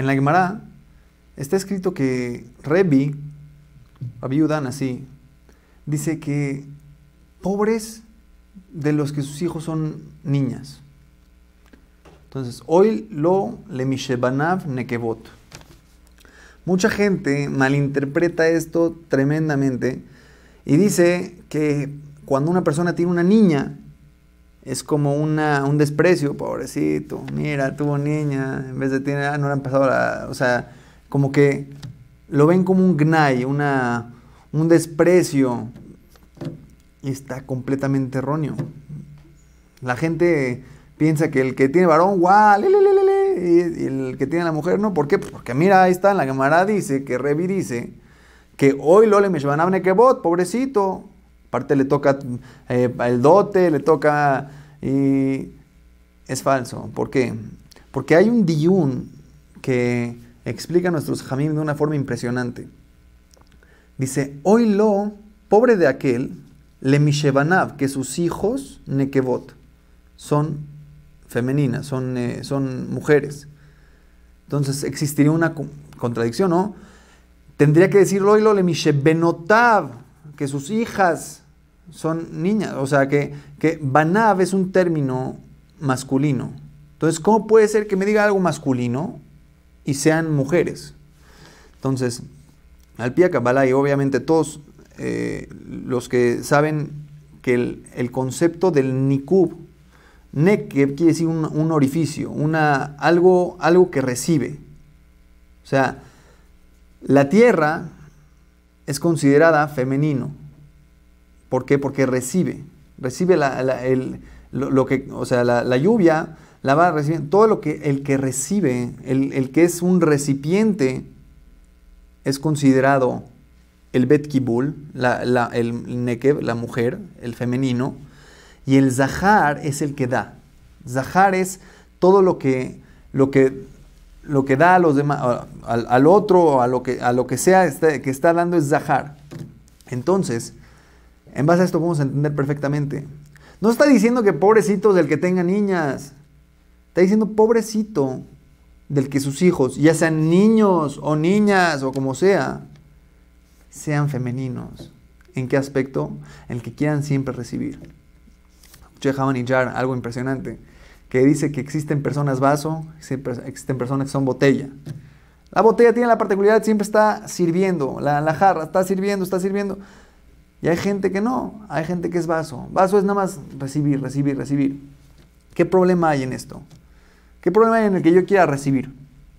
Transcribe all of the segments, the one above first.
En la Gemara está escrito que Rebi, Abiudan así, dice que pobres de los que sus hijos son niñas. Entonces, hoy lo le mishebanav nekevot. Mucha gente malinterpreta esto tremendamente y dice que cuando una persona tiene una niña, es como una, un desprecio, pobrecito, mira, tuvo niña, en vez de tener, ah, no le han pasado la, o sea, como que lo ven como un gnay, una, un desprecio, y está completamente erróneo. La gente piensa que el que tiene varón, guau, y el que tiene la mujer, no, ¿por qué? Pues porque mira, ahí está, la cámara dice, que Revi dice, que hoy lo Lole a bot pobrecito, Aparte le toca eh, el dote, le toca... es falso. ¿Por qué? Porque hay un diyun que explica a nuestros jamim de una forma impresionante. Dice, hoy lo, pobre de aquel, le mishebanav, que sus hijos, nekevot, son femeninas, son, eh, son mujeres. Entonces existiría una contradicción, ¿no? Tendría que decir hoy lo le que sus hijas son niñas. O sea, que, que es un término masculino. Entonces, ¿cómo puede ser que me diga algo masculino y sean mujeres? Entonces, al pie Kabbalah y obviamente todos eh, los que saben que el, concepto del Nikub, Nekev quiere decir un, un, orificio, una, algo, algo que recibe. O sea, la tierra es considerada femenino. ¿Por qué? Porque recibe, recibe la, lo, que, o sea, la, lluvia la va a todo lo que el que recibe, el, que es un recipiente, es considerado el Bet Kibul, el Nekev, la mujer, el femenino, y el Zahar es el que da. Zahar es todo lo que, lo que, lo que da a los demás, al, al, otro, a lo que, a lo que sea este, que está dando es Zahar. Entonces, en base a esto podemos entender perfectamente. No está diciendo que pobrecito del que tenga niñas. Está diciendo pobrecito del que sus hijos, ya sean niños o niñas o como sea, sean femeninos. ¿En qué aspecto? En el que quieran siempre recibir. Chejaban y Jar, algo impresionante, que dice que existen personas vaso, existen personas que son botella. La botella tiene la particularidad, de siempre está sirviendo, la, la jarra está sirviendo, está sirviendo. Y hay gente que no, hay gente que es vaso. Vaso es nada más recibir, recibir, recibir. ¿Qué problema hay en esto? ¿Qué problema hay en el que yo quiera recibir?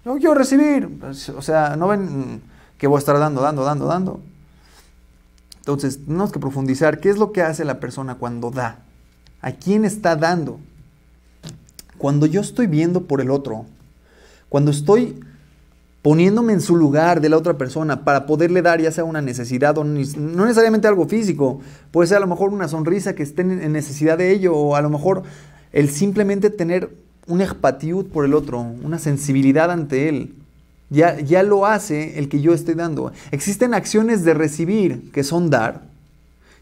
No quiero recibir. Pues, o sea, no ven que voy a estar dando, dando, dando, dando. Entonces, tenemos que profundizar qué es lo que hace la persona cuando da. ¿A quién está dando? Cuando yo estoy viendo por el otro, cuando estoy poniéndome en su lugar de la otra persona para poderle dar ya sea una necesidad o no necesariamente algo físico, puede ser a lo mejor una sonrisa que estén en necesidad de ello o a lo mejor el simplemente tener una empatitud por el otro, una sensibilidad ante él. Ya, ya lo hace el que yo estoy dando. Existen acciones de recibir que son dar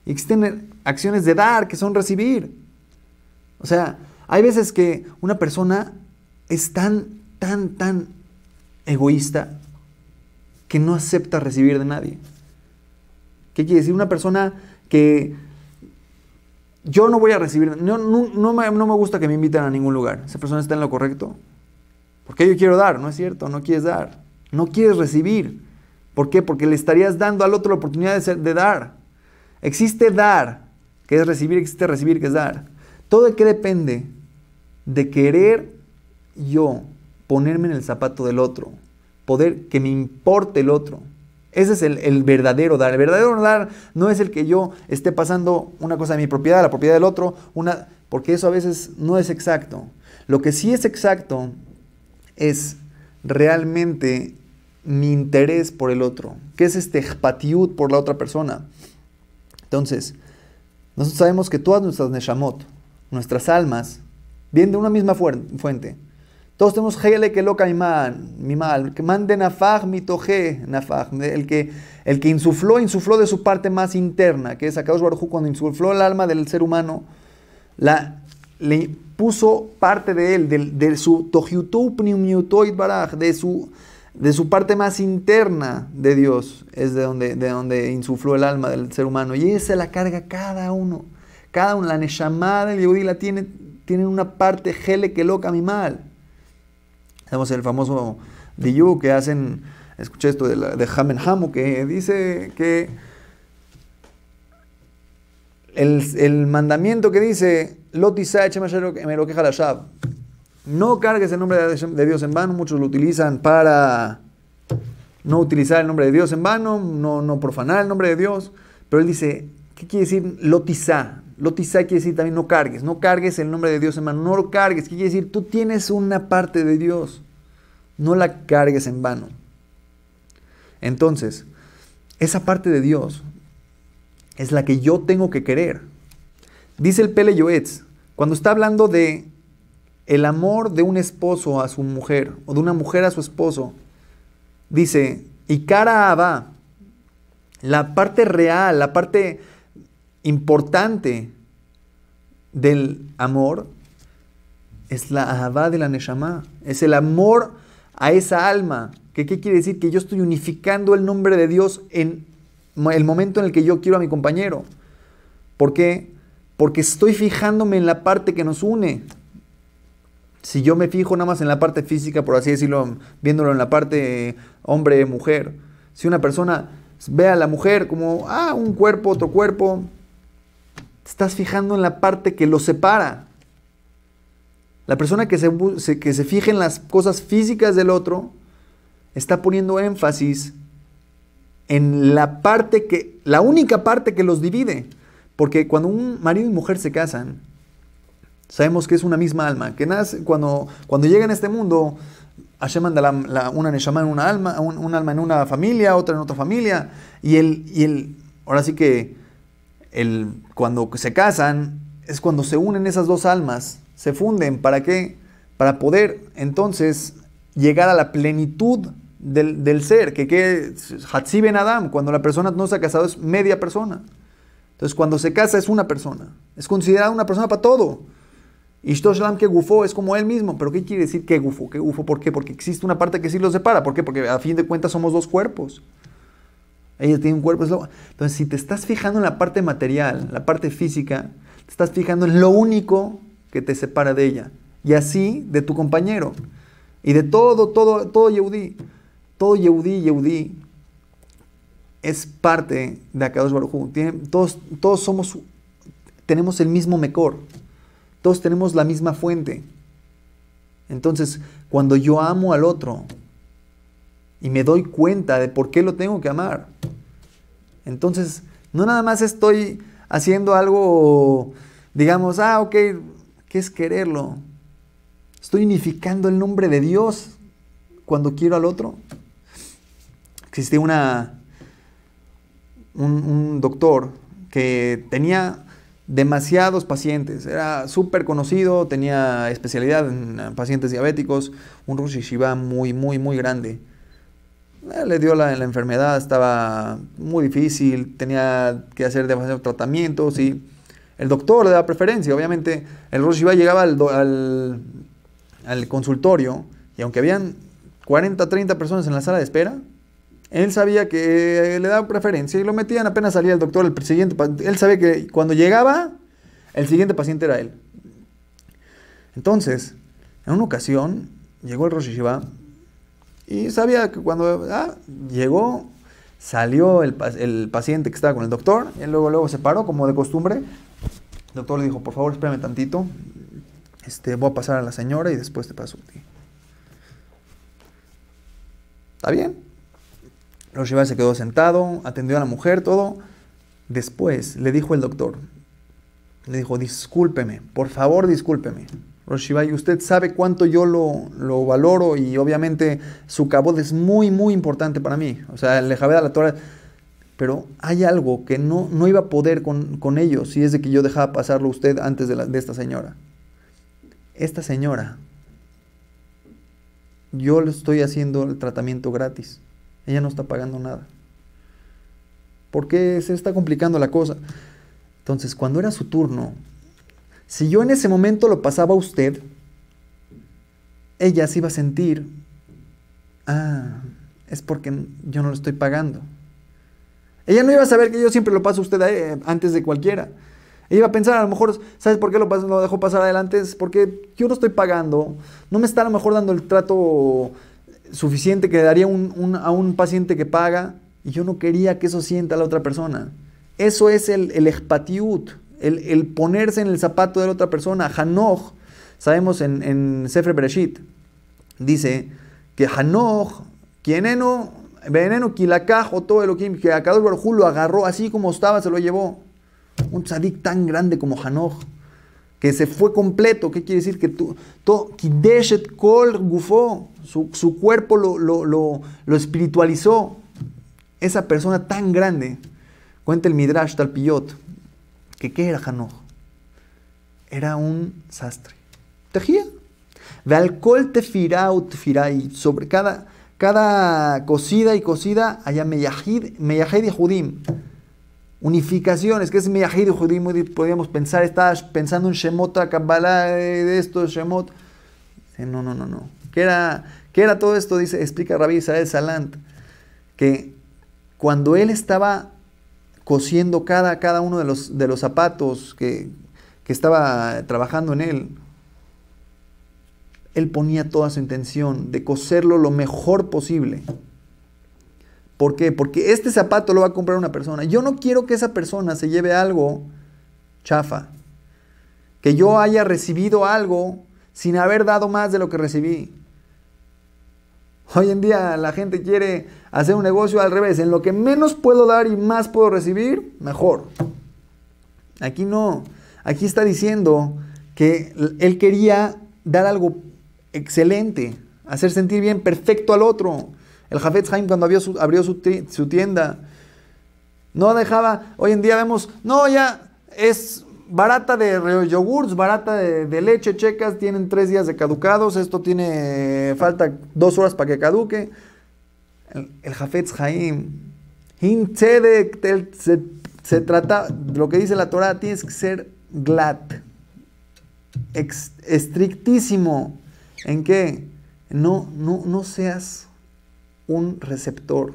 y existen acciones de dar que son recibir. O sea, hay veces que una persona es tan, tan, tan egoísta que no acepta recibir de nadie. ¿Qué quiere decir? Una persona que yo no voy a recibir, no, me, gusta que me inviten a ningún lugar. Esa persona está en lo correcto. Porque yo quiero dar, ¿no es cierto? No quieres dar. No quieres recibir. ¿Por qué? Porque le estarías dando al otro la oportunidad de, de dar. Existe dar, que es recibir, existe recibir, que es dar. Todo de qué depende de querer yo ponerme en el zapato del otro, poder que me importe el otro. Ese es el, verdadero dar. El verdadero dar no es el que yo esté pasando una cosa de mi propiedad, la propiedad del otro, una, porque eso a veces no es exacto. Lo que sí es exacto es realmente mi interés por el otro, que es este patiud por la otra persona. Entonces, nosotros sabemos que todas nuestras neshamot, nuestras almas, vienen de una misma fuente todos tenemos Hele que loca mi mal, mi mal, que mande nafaj mi toje, nafaj, el que, el que insufló, insufló de su parte más interna, que es Akadosh Baruj cuando insufló el alma del ser humano, la, le puso parte de él, de, su tojiutou pniumiutoid baraj, de su, de su parte más interna de Dios, es de donde, de donde insufló el alma del ser humano. Y esa la carga cada uno, cada uno, la neshama el Yehudi la tiene, tiene una parte Hele que loca mi mal. Tenemos el famoso Diyu que hacen, escuché esto de, Hamen Hamu, que dice que el, mandamiento que dice, no cargues el nombre de Dios en vano, muchos lo utilizan para no utilizar el nombre de Dios en vano, no, no profanar el nombre de Dios, pero él dice, ¿Qué quiere decir lotizá? Lotizá quiere decir también no cargues. No cargues el nombre de Dios en vano. No lo cargues. ¿Qué quiere decir? Tú tienes una parte de Dios. No la cargues en vano. Entonces, esa parte de Dios es la que yo tengo que querer. Dice el Pele Yoetz, cuando está hablando de el amor de un esposo a su mujer o de una mujer a su esposo, dice, y cara a la parte real, la parte importante del amor es la ahabá de la Neshama, es el amor a esa alma. ¿Qué, ¿Qué quiere decir? Que yo estoy unificando el nombre de Dios en el momento en el que yo quiero a mi compañero. ¿Por qué? Porque estoy fijándome en la parte que nos une. Si yo me fijo nada más en la parte física, por así decirlo, viéndolo en la parte hombre-mujer, si una persona ve a la mujer como, ah, un cuerpo, otro cuerpo, estás fijando en la parte que los separa. La persona que se, que se fija en las cosas físicas del otro está poniendo énfasis en la parte que, la única parte que los divide. Porque cuando un marido y mujer se casan, sabemos que es una misma alma. Que nace, cuando, cuando llegan a este mundo, Hashem manda una neshama en una alma, un, alma en una familia, otra en otra familia. Y él... y el, ahora sí que el, cuando se casan, es cuando se unen esas dos almas, se funden. ¿Para qué? Para poder entonces llegar a la plenitud del, ser. Que, Adam, cuando la persona no se ha casado, es media persona. Entonces, cuando se casa, es una persona. Es considerada una persona para todo. y lo que gufo es como él mismo. ¿Pero qué quiere decir que gufo, ¿Qué ¿Por qué? Porque existe una parte que sí los separa. ¿Por qué? Porque a fin de cuentas somos dos cuerpos. Ella tiene un cuerpo, es Entonces, si te estás fijando en la parte material, la parte física, te estás fijando en lo único que te separa de ella. Y así de tu compañero. Y de todo, todo, todo Yehudi Todo Yehudi Yehudi es parte de Akadosh Baruj todos, todos somos, tenemos el mismo mejor Todos tenemos la misma fuente. Entonces, cuando yo amo al otro y me doy cuenta de por qué lo tengo que amar, entonces, no nada más estoy haciendo algo, digamos, ah, ok, ¿qué es quererlo? Estoy unificando el nombre de Dios cuando quiero al otro. Existía una, un, doctor que tenía demasiados pacientes. Era súper conocido, tenía especialidad en pacientes diabéticos, un Rosh muy, muy, muy grande. Eh, le dio la, enfermedad, estaba muy difícil, tenía que hacer demasiados tratamientos y el doctor le daba preferencia. Obviamente, el Rosh llegaba al, al, al, consultorio y aunque habían 40, 30 personas en la sala de espera, él sabía que le daba preferencia y lo metían apenas salía el doctor, el siguiente, él sabía que cuando llegaba, el siguiente paciente era él. Entonces, en una ocasión, llegó el Rosh y sabía que cuando ah, llegó, salió el, paciente que estaba con el doctor, y luego, luego se paró como de costumbre. El doctor le dijo, por favor, espérame tantito, este, voy a pasar a la señora y después te paso a ti. ¿Está bien? Roshival se quedó sentado, atendió a la mujer, todo. Después le dijo el doctor, le dijo, discúlpeme, por favor, discúlpeme y usted sabe cuánto yo lo, valoro y obviamente su cabod es muy, muy importante para mí. O sea, el Javed a la Torah. Pero hay algo que no, iba a poder con, con ellos si es de que yo dejaba pasarlo usted antes de, de esta señora. Esta señora, yo le estoy haciendo el tratamiento gratis. Ella no está pagando nada. ¿Por qué se está complicando la cosa? Entonces, cuando era su turno, si yo en ese momento lo pasaba a usted, ella se iba a sentir, ah, es porque yo no lo estoy pagando. Ella no iba a saber que yo siempre lo paso a usted eh, antes de cualquiera. Ella iba a pensar, a lo mejor, ¿sabes por qué lo, dejó lo dejo pasar adelante? Es porque yo no estoy pagando, no me está a lo mejor dando el trato suficiente que daría a un paciente que paga y yo no quería que eso sienta la otra persona. Eso es el, el el, ponerse en el zapato de la otra persona. Hanoch, sabemos en, en Sefer Bereshit, dice que Hanoch, quien veneno, kilakaj o todo lo que Akadol Baruj lo agarró así como estaba, se lo llevó. Un tzadik tan grande como Hanoch, que se fue completo. ¿Qué quiere decir? Que tú, Kideshet Kol gufo su, cuerpo lo, lo, espiritualizó. Esa persona tan grande, cuenta el Midrash Tal Piyot ¿Que qué era Hanoj? Era un sastre. Tejía. De alcohol tefirá o sobre cada, cada cocida y cocida, allá meyahid, y judim. Unificaciones, que es meyahid y judim. Podríamos pensar, estaba pensando en shemot Kabbalah, eh, de esto, Shemot. No, no, no, no. ¿Qué era, era todo esto? Dice, explica Rabbi Israel Salant. Que cuando él estaba cosiendo cada, cada uno de los, de los zapatos que, que estaba trabajando en él. Él ponía toda su intención de coserlo lo mejor posible. ¿Por qué? Porque este zapato lo va a comprar una persona. Yo no quiero que esa persona se lleve algo chafa. Que yo haya recibido algo sin haber dado más de lo que recibí. Hoy en día la gente quiere hacer un negocio al revés. En lo que menos puedo dar y más puedo recibir, mejor. Aquí no. Aquí está diciendo que él quería dar algo excelente, hacer sentir bien perfecto al otro. El Jafetz Haim cuando abrió, su, abrió su tienda, no dejaba, hoy en día vemos, no, ya es barata de yogurts, barata de, leche, checas, tienen tres días de caducados, esto tiene, falta dos horas para que caduque. El, Jafetz ha'im se, se, trata, lo que dice la Torah, tienes que ser glat, estrictísimo, ¿en que No, no, no seas un receptor,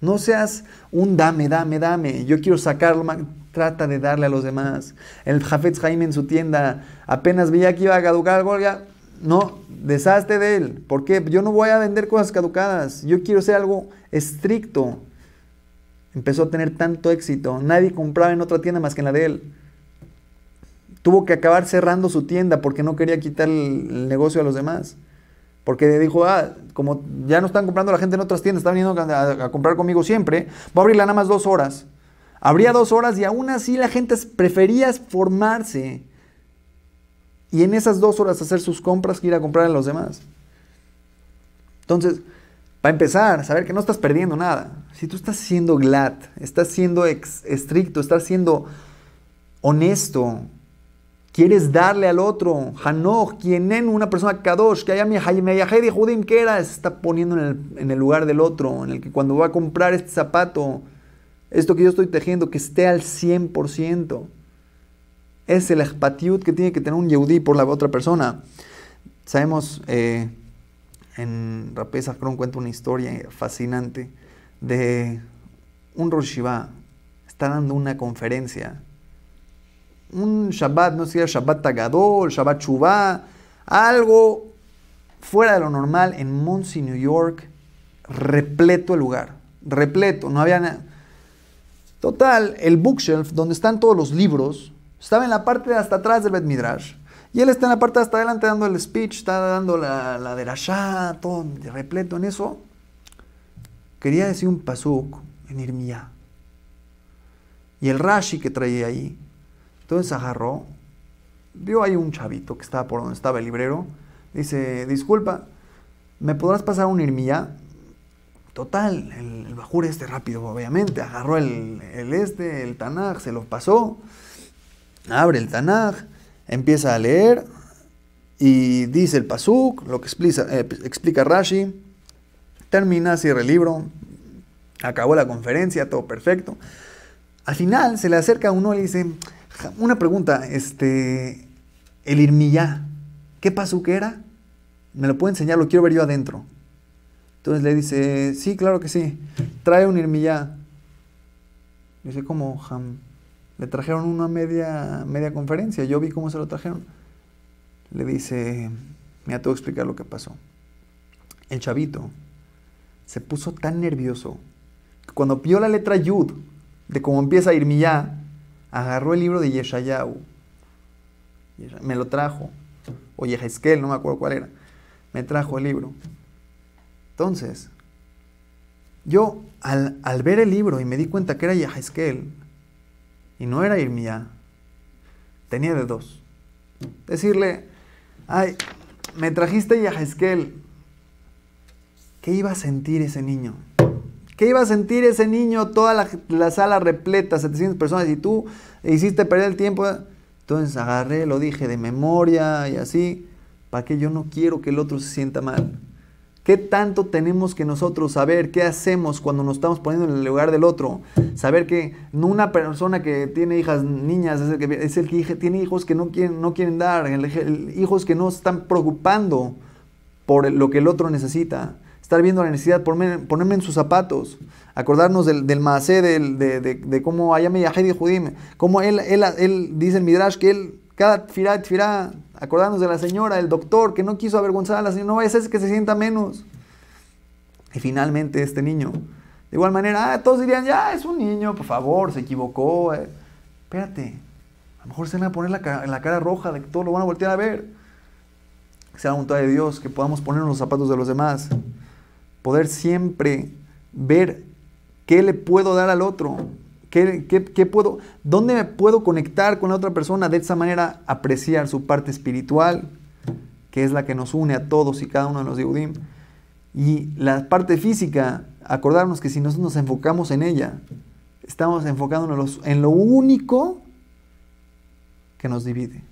no seas un dame, dame, dame, yo quiero sacarlo, trata de darle a los demás. El Jafet Jaime en su tienda apenas veía que iba a caducar algo, ya, no, deshazte de él. ¿Por qué? Yo no voy a vender cosas caducadas. Yo quiero ser algo estricto. Empezó a tener tanto éxito. Nadie compraba en otra tienda más que en la de él. Tuvo que acabar cerrando su tienda porque no quería quitar el negocio a los demás. Porque dijo, ah, como ya no están comprando la gente en otras tiendas, están viniendo a, a comprar conmigo siempre, voy a abrirla nada más dos horas. Habría dos horas y aún así la gente prefería formarse y en esas dos horas hacer sus compras que ir a comprar a los demás. Entonces, para empezar, saber que no estás perdiendo nada. Si tú estás siendo glad, estás siendo estricto, estás siendo honesto, quieres darle al otro, Hanoj, quien en una persona Kadosh, que haya mi de Judim, que era, se está poniendo en el lugar del otro, en el que cuando va a comprar este zapato, esto que yo estoy tejiendo, que esté al 100%. Es el espatiud que tiene que tener un yehudí por la otra persona. Sabemos, eh, en Rapesa Kron cuenta una historia fascinante de un Rosh está dando una conferencia. Un Shabbat, no sé si era Shabbat Tagadol, Shabbat Chubá, algo fuera de lo normal en Muncie, New York, repleto el lugar, repleto, no había nada Total, el bookshelf, donde están todos los libros, estaba en la parte de hasta atrás del Bet Midrash. Y él está en la parte de hasta adelante dando el speech, está dando la, la derashá, todo repleto en eso. Quería decir un pasuk en Irmía. Y el Rashi que traía ahí. Entonces agarró, vio ahí un chavito que estaba por donde estaba el librero. Dice, disculpa, ¿me podrás pasar un Irmía? Total, el, Bajur este rápido, obviamente, agarró el, este, el Tanaj, se lo pasó, abre el Tanaj, empieza a leer y dice el Pasuk, lo que explica, eh, explica Rashi, termina, cierra el libro, acabó la conferencia, todo perfecto. Al final se le acerca a uno y le dice, una pregunta, este, el irmillá, ¿qué Pasuk era? ¿Me lo puede enseñar? Lo quiero ver yo adentro. Entonces le dice, sí, claro que sí, trae un irmillá. Dice, ¿cómo, Le trajeron una media, media conferencia, yo vi cómo se lo trajeron. Le dice, mira, te voy a explicar lo que pasó. El chavito se puso tan nervioso que cuando vio la letra Yud, de cómo empieza Irmillá, agarró el libro de Yeshayahu, me lo trajo, o que no me acuerdo cuál era, me trajo el libro entonces, yo al, ver el libro y me di cuenta que era Yaheskel y no era Irmía, tenía de dos. Decirle, ay, me trajiste Yaheskel. ¿Qué iba a sentir ese niño? ¿Qué iba a sentir ese niño? Toda la, la sala repleta, 700 personas, y tú hiciste perder el tiempo. Entonces agarré, lo dije de memoria y así, para que yo no quiero que el otro se sienta mal. ¿Qué tanto tenemos que nosotros saber qué hacemos cuando nos estamos poniendo en el lugar del otro? Saber que una persona que tiene hijas niñas es el que, tiene hijos que no quieren, no quieren dar, hijos que no están preocupando por lo que el otro necesita. Estar viendo la necesidad, ponerme, ponerme en sus zapatos, acordarnos del, del maasé, de, de, cómo Ayame Yahedi Judim, cómo él, él, él, dice el Midrash que él, cada firá, firá, acordarnos de la señora, el doctor, que no quiso avergonzar a la señora, no vaya a ser que se sienta menos. Y finalmente este niño, de igual manera, ah, todos dirían, ya es un niño, por favor, se equivocó. Eh". Espérate, a lo mejor se me va a poner la cara, la cara roja de que todos lo van a voltear a ver. Que sea la voluntad de Dios, que podamos ponernos los zapatos de los demás. Poder siempre ver qué le puedo dar al otro, ¿Qué, qué, puedo, ¿Dónde me puedo conectar con la otra persona? De esa manera apreciar su parte espiritual, que es la que nos une a todos y cada uno de los Yehudim. Y la parte física, acordarnos que si nosotros nos enfocamos en ella, estamos enfocándonos en lo único que nos divide.